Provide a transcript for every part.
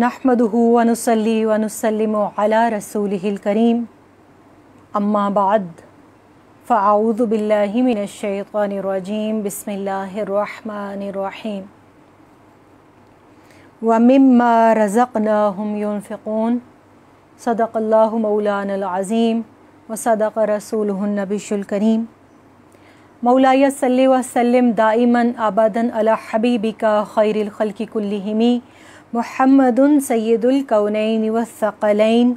نحمده ونصلي ونسلم على رسوله الكريم أما بعد فأعوذ بالله من الشيطان الرجيم بسم الله الرحمن الرحيم ومما رزقناهم ينفقون صدق الله مولانا العظيم وصدق رسوله النبي الكريم مولاي صلي وسلم دائما أبدا على حبيبك خير الخلق كلهم والفريقين من वसक़लैन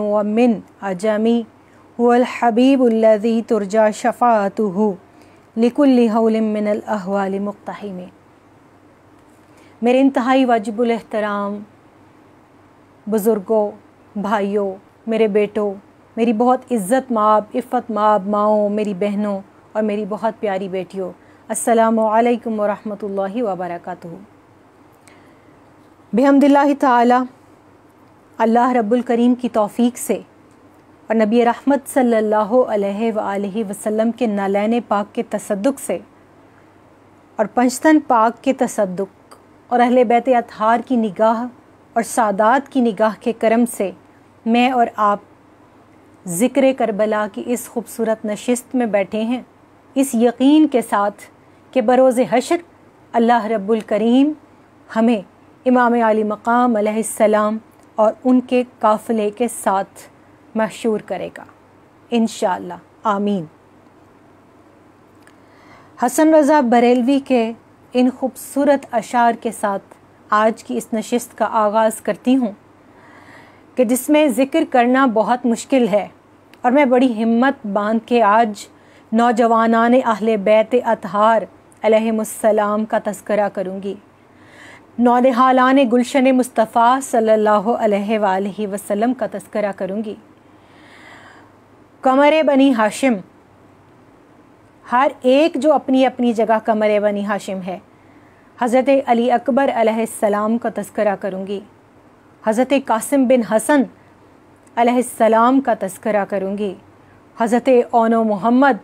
ومن मिन هو الحبيب الذي ترجى شفاعته तुरजा शफ़ात من मुक्तही مقتحم मेरे इंतहाई वाजिबुल एहतराम बुज़ुर्गों भाइयों मेरे बेटों मेरी बहुत इज़्ज़त माब इफ़त माब माओ मेरी बहनों और मेरी बहुत प्यारी बेटियों असलकम वरहमल वबरकू बेहमदिल्ला ताली अल्लाह रब्बुल करीम की तौफीक से और नबी रहमत सल्लल्लाहु अलैहि सल्ला वसल्लम के नालैन पाक के तसदुक से और पंचतन पाक के तसदुक और अहल बैत अतहार की निगाह और सादात की निगाह के करम से मैं और आप ज़िक्र करबला की इस खूबसूरत नशस्त में बैठे हैं इस यकीन के साथ कि बरोज़ हशर अल्लाह रब्बुल करीम हमें इमाम आली मकाम सलाम और उनके काफ़िले के साथ मशहूर करेगा इन आमीन हसन रज़ा बरेलवी के इन खूबसूरत अशार के साथ आज की इस नशस्त का आगाज़ करती हूँ कि जिसमें ज़िक्र करना बहुत मुश्किल है और मैं बड़ी हिम्मत बांध के आज नौजवान अहल बैत अतहार का तस्करा करूँगी नौदहालान गुलशन मुस्तफ़ा सल्ला वसलम का तस्करा करूँगी कमर बनी हाशिम हर एक जो अपनी अपनी जगह कमर बनी हाशिम है हज़रत अली अकबर अलैहिस्सलाम का तस्करा करूँगी हज़रत कासिम बिन हसन अलैहिस्सलाम का तस्करा करूँगी हज़रत ओनो मोहम्मद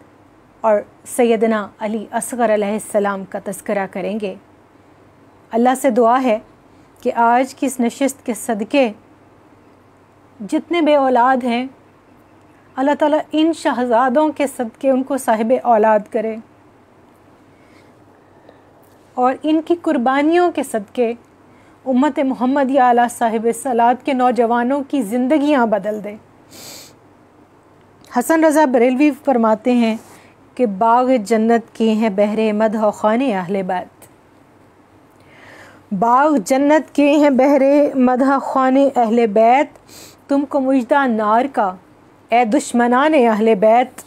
और सैदना अली असगर अलैहिस्सलाम का तस्करा करेंगे अल्लाह से दुआ है कि आज की इस नशस्त के सदक़े जितने बे औलाद हैं अल्लाह ताला इन शहज़ादों के सदक़े उनको साहिब औलाद करे और इनकी कुर्बानियों के सदक़े उम्मत मोहम्मद या आला साहिब सलाद के नौजवानों की ज़िंदियाँ बदल दें हसन रज़ा बरेलवी फरमाते हैं कि बाग जन्नत के हैं बहरे मद खान आहल बैत बाग जन्नत के हैं बहरे मदह खान अहल बैत तुमको मुजदा नार का ए दुश्मनान अहल बैत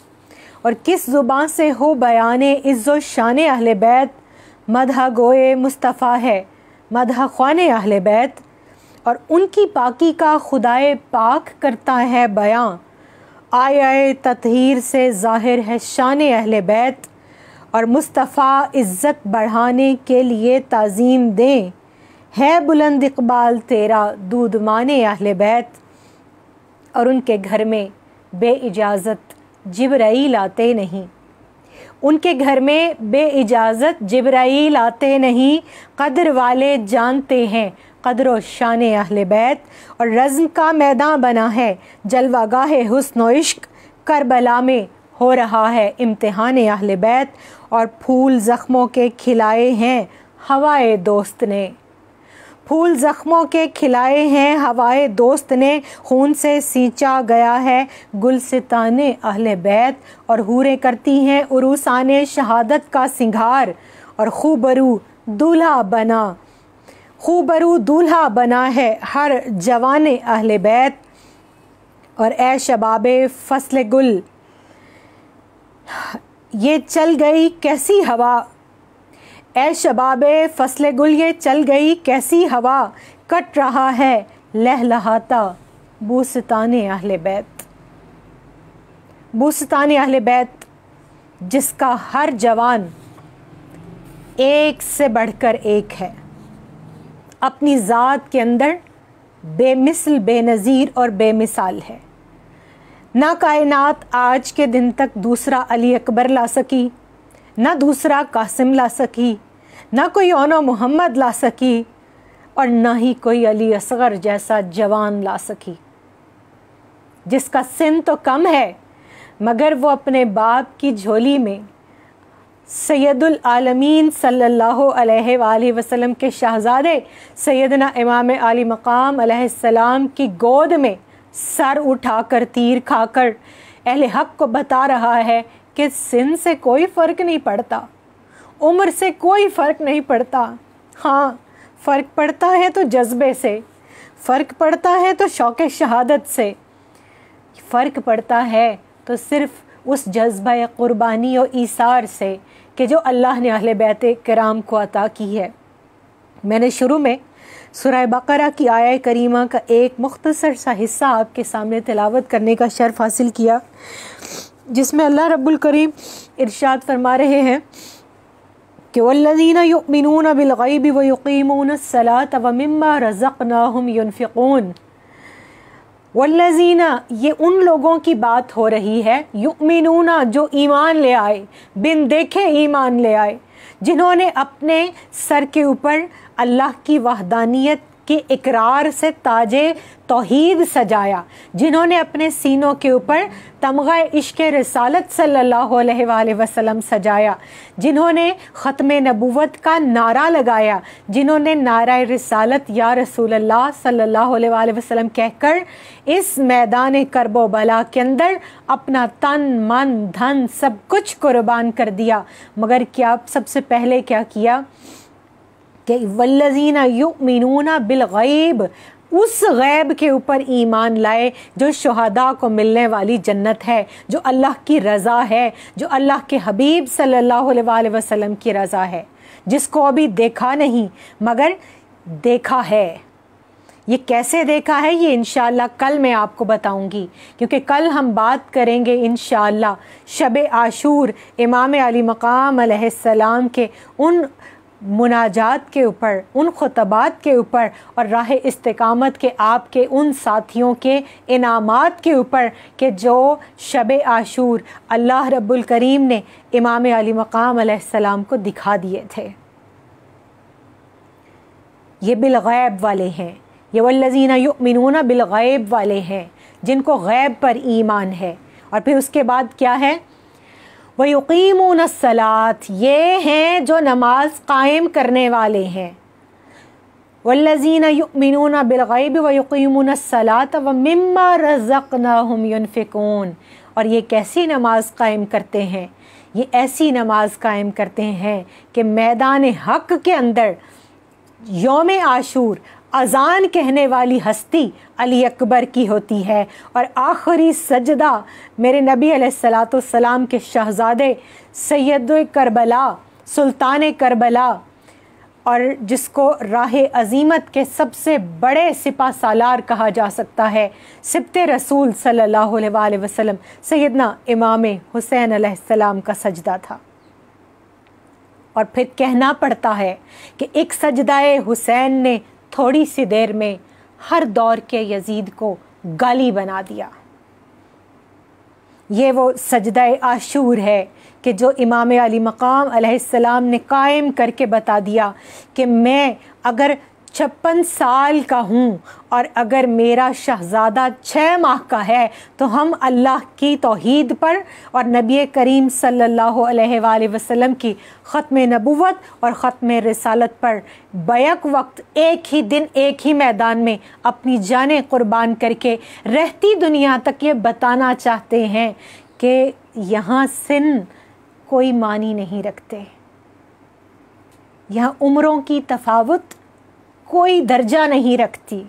और किस ज़ुबान से हो बयान इज़्ज़ो शान अहल बैत मदह गोए मुस्तफ़ा है मदह खान अहल बैत और उनकी पाकी का खुदाए पाक करता है बयाँ आए आए ततहीर से ज़ाहिर है शान अहल बैत और मुस्तफ़ा इज़्ज़त बढ़ाने के लिए तज़ीम दें है बुलंद इकबाल तेरा दूध माने अहल बैत और उनके घर में बे इजाज़त जबराइल आते नहीं उनके घर में बे इजाज़त जबराइल आते नहीं कदर वाले जानते हैं कदर व शान अहल बैत और रज़म का मैदान बना है जलवागाह हसन व इश्क करबला में हो रहा है इम्तहान अहल बैत और फूल ज़ख्मों के खिलाए हैं हवाए दोस्त ने फूल ज़ख्मों के खिलाए हैं हवाए दोस्त ने खून से सींचा गया है सितने अहल बैत और हूरें करती हैं उरूसाने शहादत का सिंगार और खूबरू दूल्हा बना खूबरू दूल्हा बना है हर जवान अहल बैत और ए शबाब फसल गुल ये चल गई कैसी हवा ऐ शबाब फसल गुल ये चल गई कैसी हवा कट रहा है लहलहाता बूसतान आहल बैत बूसतान आहल बैत जिसका हर जवान एक से बढ़कर एक है अपनी ज़ात के अंदर बेमिसल बेनज़ीर और बेमिसाल है ना कायनात आज के दिन तक दूसरा अली अकबर ला सकी ना दूसरा कासिम ला सकी ना कोई ओनो मोहम्मद ला सकी और ना ही कोई अली असगर जैसा जवान ला सकी जिसका सिन तो कम है मगर वो अपने बाप की झोली में सैदुल आलमीन सल्लल्लाहु अलैहि वसल्लम के शहजादे सैदना इमाम आली मकाम सलाम की गोद में सर उठाकर तीर खाकर अहले हक को बता रहा है कि सिन से कोई फ़र्क नहीं पड़ता उम्र से कोई फ़र्क नहीं पड़ता हाँ फ़र्क पड़ता है तो जज्बे से फ़र्क पड़ता है तो शौक़ शहादत से फ़र्क पड़ता है तो सिर्फ उस जज्बा क़ुरबानी और ईसार से कि जो अल्लाह ने अहले बैत कराम को अता की है मैंने शुरू में सुरह बकरा की आया करीमा का एक मुख्तसर सा हिस्सा आपके सामने तिलावत करने का शर्फ हासिल किया जिसमें अल्लाह रब्बुल करीम इरशाद फरमा रहे हैं कि वल्लिन युमिनून बिलगैब व युकीमून सलात व मम्मा रज़क़नाहुम युनफ़िक़ून वल्लजीना ये उन लोगों की बात हो रही है युमिनूना जो ईमान ले आए बिन देखे ईमान ले आए जिन्होंने अपने सर के ऊपर अल्लाह की वहदानियत के इकरार से ताजे तोहीद सजाया जिन्होंने अपने सीनों के ऊपर तमगा इश्क रसालत सल्लल्लाहु अलैहि वसल्लम सजाया जिन्होंने ख़त्म नबूवत का नारा लगाया जिन्होंने नारा रसालत या रसूल अल्लाह सल्लल्लाहु अलैहि वसल्लम कहकर इस मैदान करबोबला के अंदर अपना तन मन धन सब कुछ कुर्बान कर दिया मगर क्या सबसे पहले क्या किया कि वल्लजीना युमिनूना गैब उस गैब के ऊपर ईमान लाए जो शहदा को मिलने वाली जन्नत है जो अल्लाह की रज़ा है जो अल्लाह के हबीब सल्लल्लाहु अलैहि वसल्लम की रज़ा है जिसको अभी देखा नहीं मगर देखा है ये कैसे देखा है ये इन कल मैं आपको बताऊंगी क्योंकि कल हम बात करेंगे इन शब आशूर इमाम अली मकाम के उन मुनाजात के ऊपर उन खुतबात के ऊपर और राह इस्तकामत के आपके उन साथियों के इनामात के ऊपर कि जो शब आशूर अल्लाह रब्बुल करीम ने इमाम अली मकाम सलाम को दिखा दिए थे ये बिलगैब वाले हैं ये वल्लजीना युमिनूना बिलगैब वाले हैं जिनको गैब पर ईमान है और फिर उसके बाद क्या है सलात ये हैं जो नमाज कायम करने वाले हैं वल्लजीन युमिन बिलगैब सलात व मम्मा रज़क नमयनफ़िकून और ये कैसी नमाज कायम करते हैं ये ऐसी नमाज कायम करते हैं कि मैदान हक के अंदर योम आशूर अजान कहने वाली हस्ती अली अकबर की होती है और आखिरी सजदा मेरे नबी सलाम के शहजादे सैद करबला सुल्तान करबला और जिसको राह अजीमत के सबसे बड़े सिपा सालार कहा जा सकता है सिप्त रसूल सल्लल्लाहु अलैहि वसल्लम सैदना इमाम हुसैन सलाम का सजदा था और फिर कहना पड़ता है कि एक सजदाए हुसैन ने थोड़ी सी देर में हर दौर के यजीद को गाली बना दिया ये वो सजद आशूर है कि जो इमाम अली मकाम ने कायम करके बता दिया कि मैं अगर छप्पन साल का हूँ और अगर मेरा शहज़ादा छः माह का है तो हम अल्लाह की तोहद पर और नबी करीम सल्लल्लाहु अलैहि वसल्लम की ख़त्म नबूवत और ख़त्म रसालत पर बैक वक्त एक ही दिन एक ही मैदान में अपनी जान क़ुरबान करके रहती दुनिया तक ये बताना चाहते हैं कि यहाँ सिन कोई मानी नहीं रखते यहाँ उम्रों की तफावत कोई दर्जा नहीं रखती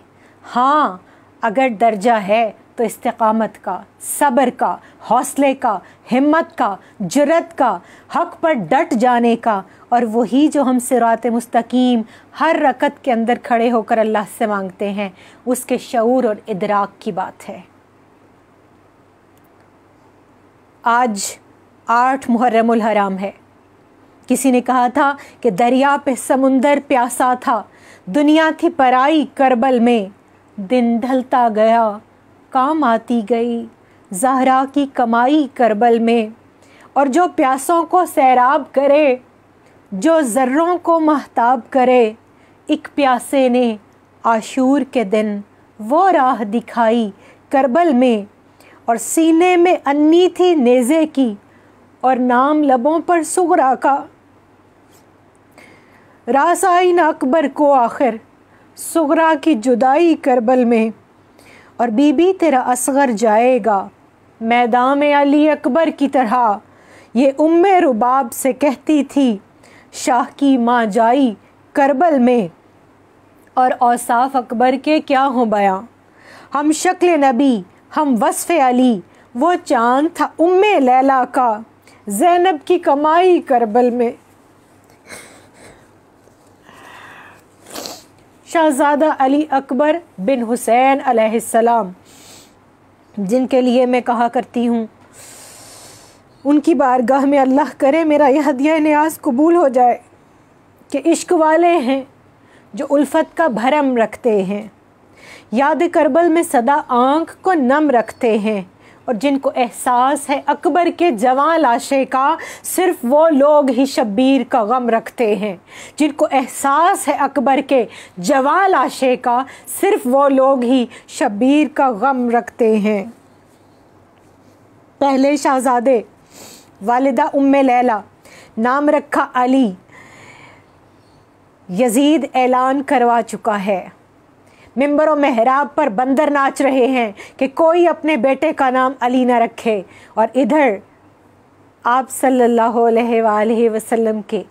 हाँ अगर दर्जा है तो इस्तकामत का सब्र का हौसले का हिम्मत का जरत का हक पर डट जाने का और वही जो हम सिरात मुस्तकीम हर रकत के अंदर खड़े होकर अल्लाह से मांगते हैं उसके शूर और इदराक की बात है आज आठ मुहर्रम हराम है किसी ने कहा था कि दरिया पे समुंदर प्यासा था दुनिया थी पराई करबल में दिन ढलता गया काम आती गई जहरा की कमाई करबल में और जो प्यासों को सैराब करे जो ज़र्रों को महताब करे एक प्यासे ने आशूर के दिन वो राह दिखाई करबल में और सीने में अन्नी थी नेज़े की और नाम लबों पर सुगरा का रासाइन अकबर को आखिर सगरा की जुदाई करबल में और बीबी तेरा असगर जाएगा मैदान में अली अकबर की तरह ये उम रुबाब से कहती थी शाह की माँ जाई करबल में और औसाफ अकबर के क्या हों बयां हम शक्ल नबी हम वसफ़ अली वो चांद था उम लैला का जैनब की कमाई करबल में शहज़ादा अली अकबर बिन हुसैन अलैहिस्सलाम जिनके लिए मैं कहा करती हूँ उनकी बारगाह में अल्लाह करे मेरा यह हदिया न्याज कबूल हो जाए कि इश्क वाले हैं जो उल्फत का भरम रखते हैं याद करबल में सदा आँख को नम रखते हैं और जिनको एहसास है अकबर के जवान लाशे का सिर्फ वो लोग ही शब्बीर का गम रखते हैं जिनको एहसास है अकबर के जवान लाशे का सिर्फ वो लोग ही शब्बीर का गम रखते हैं पहले शहजादे वालिदा उम लैला नाम रखा अली यजीद ऐलान करवा चुका है में हराब पर बंदर नाच रहे हैं कि कोई अपने बेटे का नाम अली ना रखे और इधर आप सल्लल्लाहु अलैहि वसल्लम के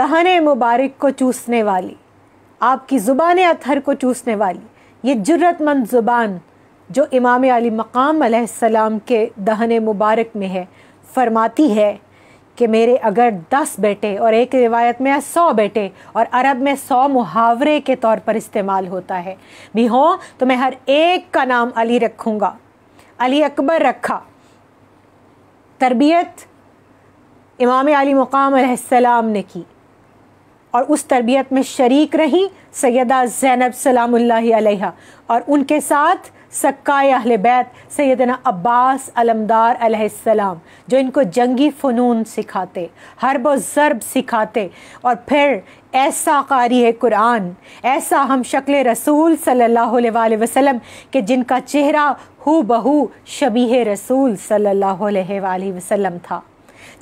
दहन मुबारक को चूसने वाली आपकी ज़ुबान अथर को चूसने वाली ये ज़ुर्रतमंद ज़ुबान जो इमाम अली मकाम के दहन मुबारक में है फरमाती है कि मेरे अगर दस बेटे और एक रिवायत में सौ बेटे और अरब में सौ मुहावरे के तौर पर इस्तेमाल होता है भी हों तो मैं हर एक का नाम अली रखूँगा अली अकबर रखा तरबियत इमाम अली मुकाम ने की और उस तरबियत में शरीक रहीं सैदा ज़ैनब सलाम और उनके साथ सक्काय अहल बैत सैदना अब्बास अलमदार अलैहिस्सलाम जो इनको जंगी फ़नून सिखाते हरब ज़रब सिखाते और फिर ऐसा कारी है कुरान ऐसा हम शक्ल रसूल सल्लल्लाहु अलैहि वसल्लम के जिनका चेहरा हु बहू शबी रसूल सल्लल्लाहु अलैहि वसल्लम था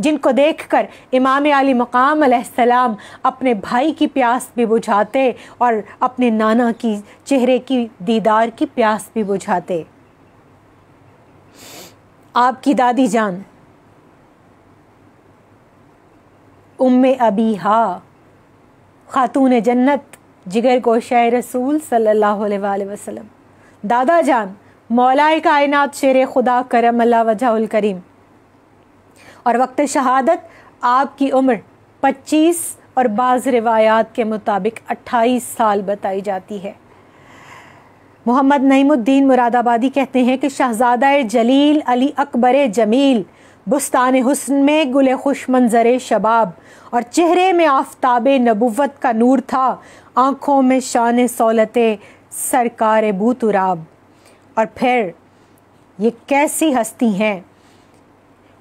जिनको देखकर इमाम आली मकाम सलाम अपने भाई की प्यास भी बुझाते और अपने नाना की चेहरे की दीदार की प्यास भी बुझाते आपकी दादी जान उम्म अबी हा खातून जन्नत जिगर को शाह रसूल सल्लल्लाहु अलैहि वसल्लम दादा जान मौलाए कायनात शेर खुदा करम अल्लाह वजह करीम और वक्त शहादत आपकी उम्र 25 और बाज़ रिवायात के मुताबिक 28 साल बताई जाती है मोहम्मद नईमुद्दीन मुरादाबादी कहते हैं कि शहजादा जलील अली अकबर जमील बुस्तान हुस्न में गुल खुश मंजर शबाब और चेहरे में आफ्ताब नबुवत का नूर था आँखों में शान सौलत सरकार बूतुराब और फिर ये कैसी हस्ती हैं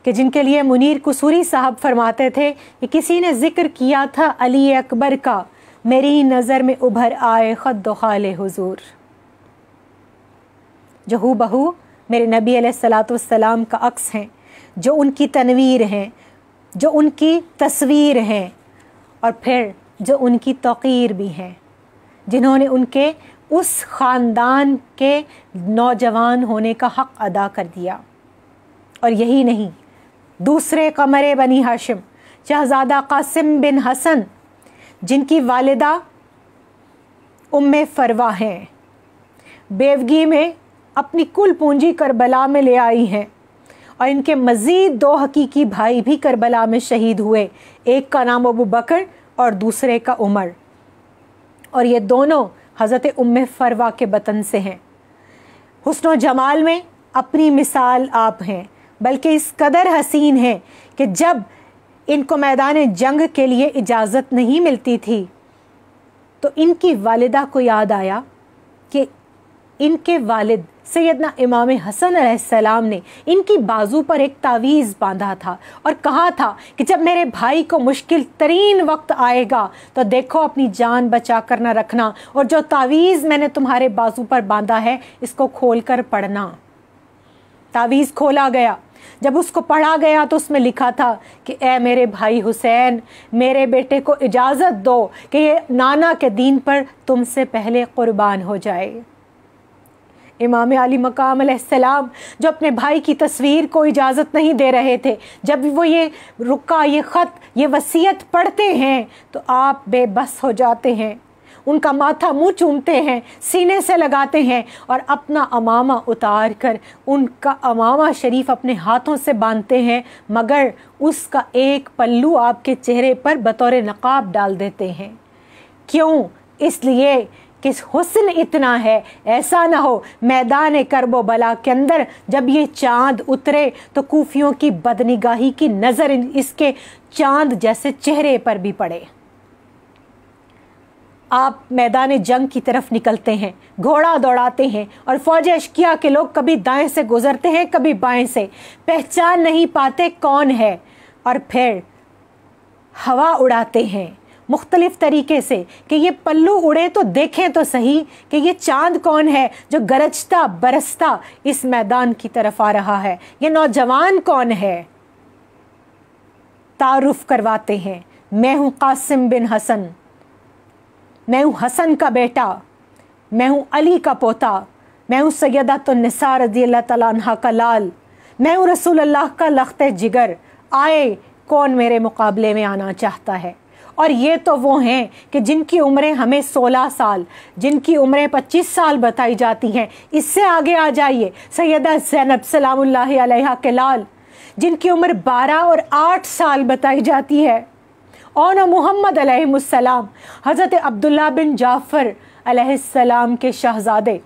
कि जिनके लिए मुनीर कसूरी साहब फरमाते थे कि किसी ने ज़िक्र किया था अली अकबर का मेरी ही नज़र में उभर आए ख़द हुजूर हजूर जो हु बहू मेरे नबी सलाम का अक्स हैं जो उनकी तनवीर हैं जो उनकी तस्वीर हैं और फिर जो उनकी तोीर भी हैं जिन्होंने उनके उस ख़ानदान के नौजवान होने का हक़ अदा कर दिया और यही नहीं दूसरे कमर बनी हाशिम शहज़ादा कासिम बिन हसन जिनकी वालदा उम फरवा हैं बेवगी में अपनी कुल पूंजी करबला में ले आई हैं और इनके मज़ीद दो हकीकी भाई भी करबला में शहीद हुए एक का नाम अबू बकर और दूसरे का उमर और ये दोनों हज़रत उम फरवा के वतन से हैं हसन जमाल में अपनी मिसाल आप हैं बल्कि इस कदर हसीन हैं कि जब इनको मैदान जंग के लिए इजाज़त नहीं मिलती थी तो इनकी वालदा को याद आया कि इनके वालिद सैदना इमाम हसन सलाम ने इनकी बाजू पर एक तावीज़ बांधा था और कहा था कि जब मेरे भाई को मुश्किल तरीन वक्त आएगा तो देखो अपनी जान बचा कर ना रखना और जो तावीज़ मैंने तुम्हारे बाजू पर बांधा है इसको खोल कर पढ़ना तावीज़ खोला गया जब उसको पढ़ा गया तो उसमें लिखा था कि ए मेरे भाई हुसैन मेरे बेटे को इजाज़त दो कि ये नाना के दीन पर तुमसे पहले क़ुरबान हो जाए इमाम अली मकाम सलाम जो अपने भाई की तस्वीर को इजाज़त नहीं दे रहे थे जब वो ये रुका ये ख़त ये वसीयत पढ़ते हैं तो आप बेबस हो जाते हैं उनका माथा मुँह चूमते हैं सीने से लगाते हैं और अपना अमामा उतार कर उनका अमामा शरीफ अपने हाथों से बांधते हैं मगर उसका एक पल्लू आपके चेहरे पर बतौर नकाब डाल देते हैं क्यों इसलिए किस हुस्न इतना है ऐसा ना हो मैदान करबो बला के अंदर जब ये चांद उतरे तो कूफियों की बदनिगाही की नज़र इसके चांद जैसे चेहरे पर भी पड़े आप मैदान जंग की तरफ निकलते हैं घोड़ा दौड़ाते हैं और फौज अशकिया के लोग कभी दाएं से गुजरते हैं कभी बाएं से पहचान नहीं पाते कौन है और फिर हवा उड़ाते हैं मुख्तलिफ तरीके से कि ये पल्लू उड़े तो देखें तो सही कि ये चांद कौन है जो गरजता बरसता इस मैदान की तरफ आ रहा है ये नौजवान कौन है तारुफ करवाते हैं मैं हूँ कासिम बिन हसन मैं हूँ हसन का बेटा मैं हूँ अली का पोता मैं हूँ सैदा तो निसार रजी अल्लाह तला का लाल मैं हूँ रसूल अल्लाह का लख्त जिगर आए कौन मेरे मुकाबले में आना चाहता है और ये तो वो हैं कि जिनकी उम्रें हमें 16 साल जिनकी उम्रें 25 साल बताई जाती हैं इससे आगे आ जाइए सैदा जैनब सलाम के लाल जिनकी उम्र 12 और 8 साल बताई जाती है और मोहम्मद अलैहिस्सलाम हज़रत अब्दुल्ला बिन जाफ़र अलैहिस्सलाम के शहज़ादे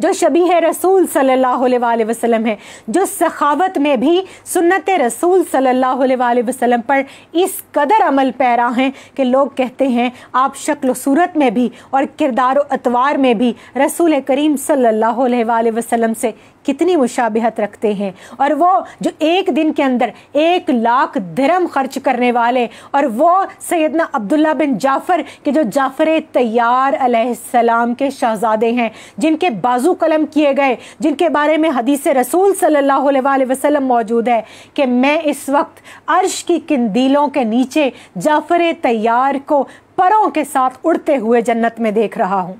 जो शबी है रसूल सल्लल्लाहु अलैहि वसल्लम है जो सखावत में भी सुन्नत रसूल सल्लल्लाहु अलैहि वसल्लम पर इस कदर अमल पैरा हैं कि लोग कहते हैं आप शक्ल सूरत में भी और किरदार अतवार में भी रसूल करीम सल्लल्लाहु अलैहि वसल्लम से कितनी मुशाबहत रखते हैं और वो जो एक दिन के अंदर एक लाख धर्म खर्च करने वाले और वो सैदना अब्दुल्ला बिन जाफ़र के जो जाफ़र तैयार अलैहिस्सलाम के शहज़ादे हैं जिनके बाजू कलम किए गए जिनके बारे में हदीस रसूल अलैहि वसल्लम मौजूद है कि मैं इस वक्त अर्श की किंदीलों के नीचे जाफ़र तैयार को परों के साथ उड़ते हुए जन्नत में देख रहा हूँ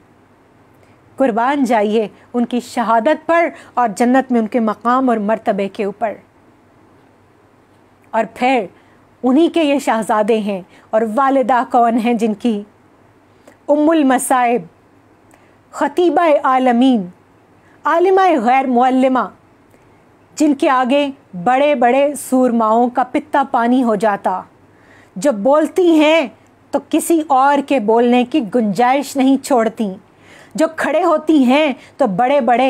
कुर्बान जाइए उनकी शहादत पर और जन्नत में उनके मकाम और मर्तबे के ऊपर और फिर उन्हीं के ये शहजादे हैं और वालदा कौन हैं जिनकी उमुल मसाइब ख़तीबा आलमीन आलिमा गैर मुल्लमा जिनके आगे बड़े बड़े सूरमाओं का पित्ता पानी हो जाता जब बोलती हैं तो किसी और के बोलने की गुंजाइश नहीं छोड़ती जो खड़े होती हैं तो बड़े बड़े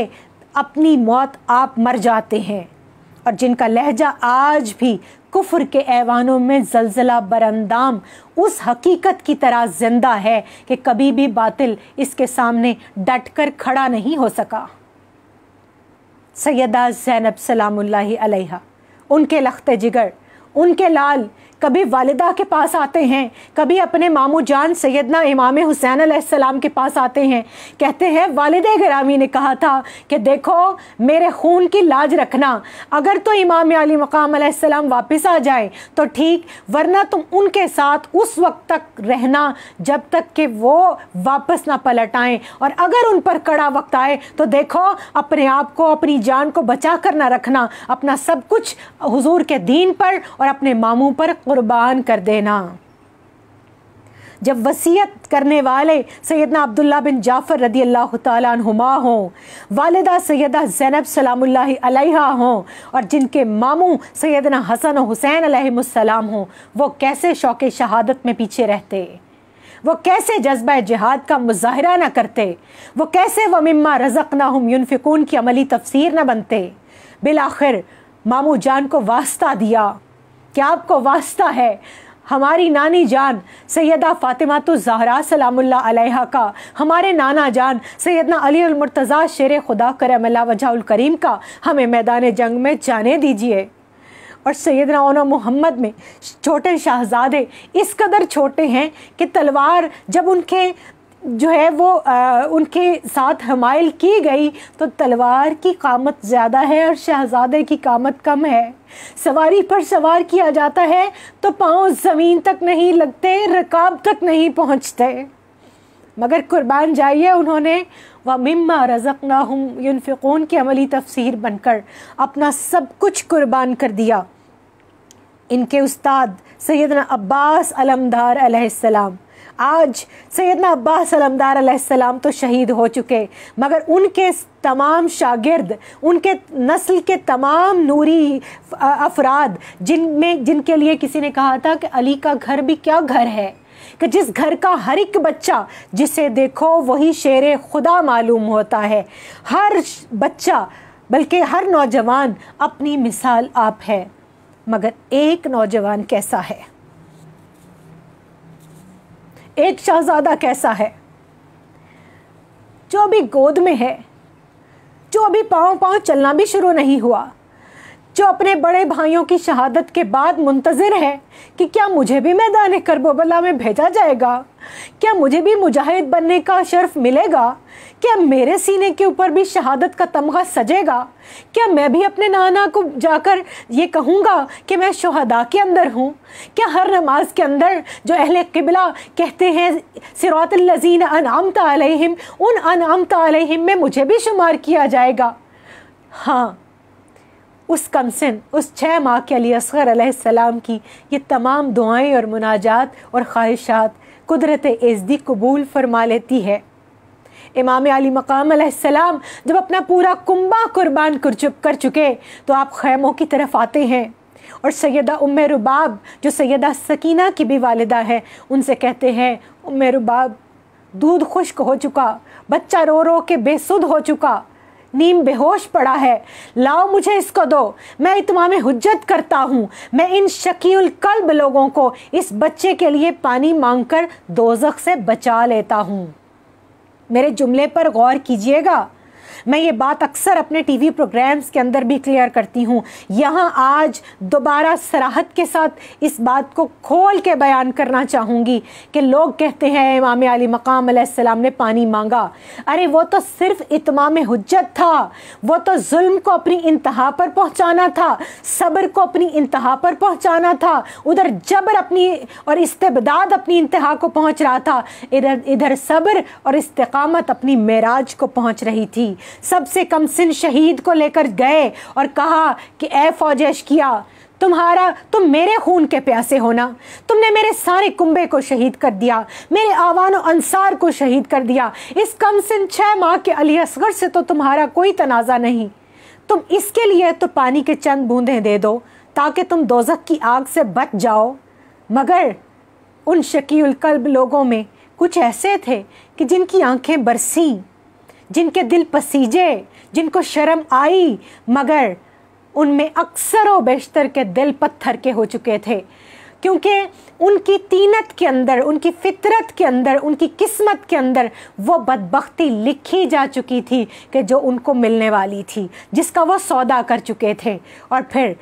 अपनी मौत आप मर जाते हैं और जिनका लहजा आज भी कुफर के ऐवानों में जलजला बरंदाम उस हकीकत की तरह जिंदा है कि कभी भी बातिल इसके सामने डट कर खड़ा नहीं हो सका सैदा जैनब सलाम उनके लखते जिगर उनके लाल कभी वालदा के पास आते हैं कभी अपने मामू जान सैदना इमाम हुसैन आसमाम के पास आते हैं कहते हैं वालद ग्रामी ने कहा था कि देखो मेरे खून की लाज रखना अगर तो इमाम अली मकाम वापस आ जाए तो ठीक वरना तुम उनके साथ उस वक्त तक रहना जब तक कि वो वापस ना पलट आएँ और अगर उन पर कड़ा वक्त आए तो देखो अपने आप को अपनी जान को बचा कर ना रखना अपना सब कुछ हजूर के दीन पर और अपने मामों पर क़ुरबान कर देना जब वसीयत करने वाले सैदना अब्दुल्ला बिन जाफ़र रदी अल्लाह तुमा हों वालदा सैदा ज़ैनब सलाम्ला हों और जिनके मामू सैदना हसन हुसैन सलाम हों वो कैसे शौक शहादत में पीछे रहते वो कैसे जज्बा जहाद का मुजाहरा ना करते वो कैसे व मम्मा रज़क ना हम यूनफिकून की अमली तफसर ना बनते बिल आखिर मामू जान को वास्ता दिया क्या आपको वास्ता है हमारी नानी जान सैदा फ़ातिमा तो जहरा सलामुल्ला अलैहा का हमारे नाना जान सैदना अली अलमरतज़ा शेर खुदा करम वजाउल करीम का हमें मैदान जंग में जाने दीजिए और सैदना उन मोहम्मद में छोटे शहजादे इस कदर छोटे हैं कि तलवार जब उनके जो है वो आ, उनके साथ हमाइल की गई तो तलवार की कामत ज़्यादा है और शहजादे की कामत कम है सवारी पर सवार किया जाता है तो पाँव ज़मीन तक नहीं लगते रकाब तक नहीं पहुँचते मगर कुर्बान जाइए उन्होंने व मम्मा रज़क ना हम यूनफ़ोन की अमली तफसीर बनकर अपना सब कुछ कुर्बान कर दिया इनके उस्ताद सैदना अब्बास अलमदार अलैहिस्सलाम आज सैदना अब्बास अलमदार तो शहीद हो चुके मगर उनके तमाम शागिर्द उनके नस्ल के तमाम नूरी अफराद जिनमें जिनके लिए किसी ने कहा था कि अली का घर भी क्या घर है कि जिस घर का हर एक बच्चा जिसे देखो वही शेर खुदा मालूम होता है हर बच्चा बल्कि हर नौजवान अपनी मिसाल आप है मगर एक नौजवान कैसा है एक शहजादा कैसा है जो अभी गोद में है जो अभी पाँव पाँव चलना भी शुरू नहीं हुआ जो अपने बड़े भाइयों की शहादत के बाद मुंतज़र है कि क्या मुझे भी मैदान करबोबला में भेजा जाएगा क्या मुझे भी मुजाहिद बनने का शर्फ मिलेगा क्या मेरे सीने के ऊपर भी शहादत का तमगा सजेगा क्या मैं भी अपने नाना को जाकर ये कहूँगा कि मैं शहदा के अंदर हूँ क्या हर नमाज के अंदर जो अहल किबला कहते हैं सिरातलजीन अनामता अलहिम उन अनामता अलहिम में मुझे भी शुमार किया जाएगा हाँ उस कमसन उस छः माह के अली असगर सलाम की ये तमाम दुआएं और मुनाजात और ख्वाहिशात कुदरत एजदी कबूल फरमा लेती है इमाम अली मकाम सलाम जब अपना पूरा कुंबा कुर्बान कर चुप कर चुके तो आप खैमों की तरफ आते हैं और सैदा उम रुबाब जो सैदा सकीना की भी वालदा है उनसे कहते हैं उम रुबाब दूध खुश्क हो चुका बच्चा रो रो के बेसुध हो चुका नीम बेहोश पड़ा है लाओ मुझे इसको दो मैं इतमाम हुज्जत करता हूँ मैं इन शकील कल्ब लोगों को इस बच्चे के लिए पानी मांगकर दोजख से बचा लेता हूँ मेरे जुमले पर गौर कीजिएगा मैं ये बात अक्सर अपने टीवी प्रोग्राम्स के अंदर भी क्लियर करती हूँ यहाँ आज दोबारा सराहत के साथ इस बात को खोल के बयान करना चाहूँगी कि लोग कहते हैं इमाम अली मकाम ने पानी मांगा अरे वो तो सिर्फ इतमाम हजत था वो तो जुल्म को अपनी इंतहा पर पहुँचाना था सब्र को अपनी इंतहा पर पहुँचाना था उधर जबर अपनी और इस्तेबदाद अपनी इंतहा को पहुँच रहा था इधर इधर सब्र और इस्तकामत अपनी मेराज को पहुँच रही थी सबसे कम सिन शहीद को लेकर गए और कहा कि ए फौजेश किया तुम्हारा तुम मेरे खून के प्यासे होना तुमने मेरे सारे कुंबे को शहीद कर दिया मेरे आवान अंसार को शहीद कर दिया इस कम सिन छः माह के अली असगर से तो तुम्हारा कोई तनाज़ा नहीं तुम इसके लिए तो पानी के चंद बूंदें दे दो ताकि तुम दोजक की आग से बच जाओ मगर उन शकील कल्ब लोगों में कुछ ऐसे थे कि जिनकी आंखें बरसीं जिनके दिल पसीजे जिनको शर्म आई मगर उनमें अक्सर व बेशतर के दिल पत्थर के हो चुके थे क्योंकि उनकी तीनत के अंदर उनकी फितरत के अंदर उनकी किस्मत के अंदर वो बदबख्ती लिखी जा चुकी थी कि जो उनको मिलने वाली थी जिसका वो सौदा कर चुके थे और फिर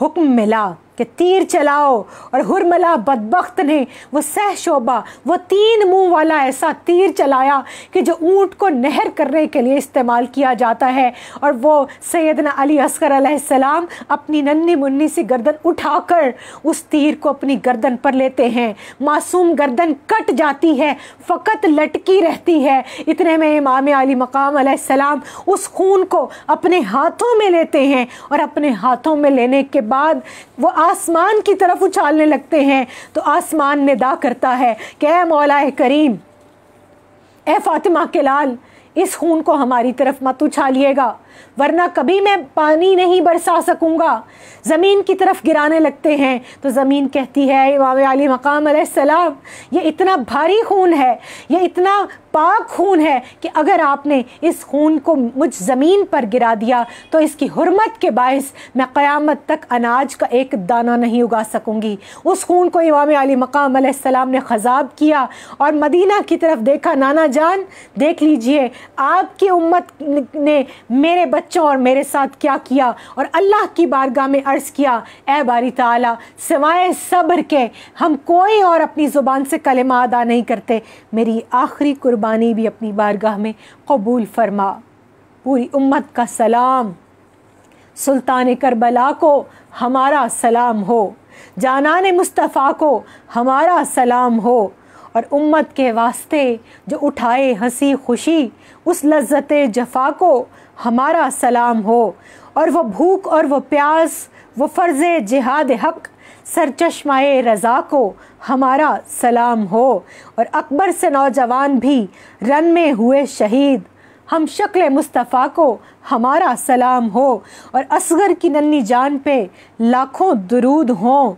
हुक्म मिला कि तीर चलाओ और हुरमला बदबخت ने वो सह शोबा वो तीन मुंह वाला ऐसा तीर चलाया कि जो ऊंट को नहर करने के लिए इस्तेमाल किया जाता है और वो सैदना अली असगर सलाम अपनी नन्नी मुन्नी सी गर्दन उठाकर उस तीर को अपनी गर्दन पर लेते हैं मासूम गर्दन कट जाती है फ़कत लटकी रहती है इतने में इमाम अली मकाम सलाम उस खून को अपने हाथों में लेते हैं और अपने हाथों में लेने के बाद वो आसमान की तरफ उछालने लगते हैं तो आसमान निदा करता है कह मौला करीम ए फातिमा के लाल इस खून को हमारी तरफ मत उछालिएगा वरना कभी मैं पानी नहीं बरसा सकूँगा ज़मीन की तरफ गिराने लगते हैं तो ज़मीन कहती है इमाम अली मकाम सलाम ये इतना भारी खून है ये इतना पाक खून है कि अगर आपने इस खून को मुझ ज़मीन पर गिरा दिया तो इसकी हरमत के बायस मैं क़यामत तक अनाज का एक दाना नहीं उगा सकूँगी उस खून को इमाम अली मकाम सलाम ने ख़जाब किया और मदीना की तरफ देखा नाना जान देख लीजिए आपकी उम्मत ने मेरे मेरे बच्चों और मेरे साथ क्या किया और अल्लाह की बारगाह में अर्ज़ किया ए बारी ताला सिवाए सब्र के हम कोई और अपनी ज़ुबान से कलमा अदा नहीं करते मेरी आखिरी कुर्बानी भी अपनी बारगाह में कबूल फरमा पूरी उम्मत का सलाम सुल्तान करबला को हमारा सलाम हो जानान मुस्तफ़ा को हमारा सलाम हो और उम्मत के वास्ते जो उठाए हंसी खुशी उस लज्जत जफा को हमारा सलाम हो और वह भूख और वह प्यास वो फ़र्ज़ जिहाद हक सर चश्माए रज़ा को हमारा सलाम हो और अकबर से नौजवान भी रन में हुए शहीद हम शक्ल मुस्तफ़ा को हमारा सलाम हो और असगर की नन्नी जान पे लाखों दरूद हों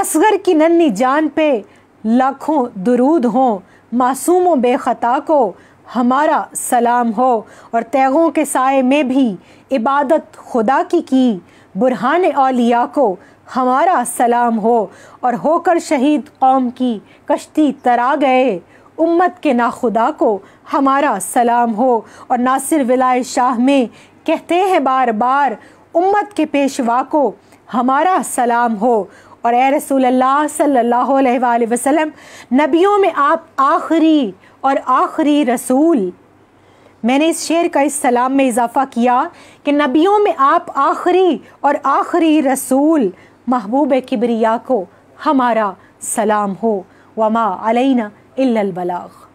असगर की नन्नी जान पे लाखों दरूद हों मासूम बेखता को हमारा सलाम हो और तैगों के साय में भी इबादत खुदा की की बुरहान अलिया को हमारा सलाम हो और होकर शहीद कौम की कश्ती तरा गए उम्मत के नाखुदा को हमारा सलाम हो और नासिर विलाय शाह में कहते हैं बार बार उम्मत के पेशवा को हमारा सलाम हो और ए रसूल अल्लाह सल्लल्लाहु अलैहि वसल्लम नबियों में आप आखिरी और आखिरी रसूल मैंने इस शेर का इस सलाम में इजाफ़ा किया कि नबियों में आप आखिरी और आखिरी रसूल महबूब किबरिया को हमारा सलाम हो वमा अलैना इल्लल बलाग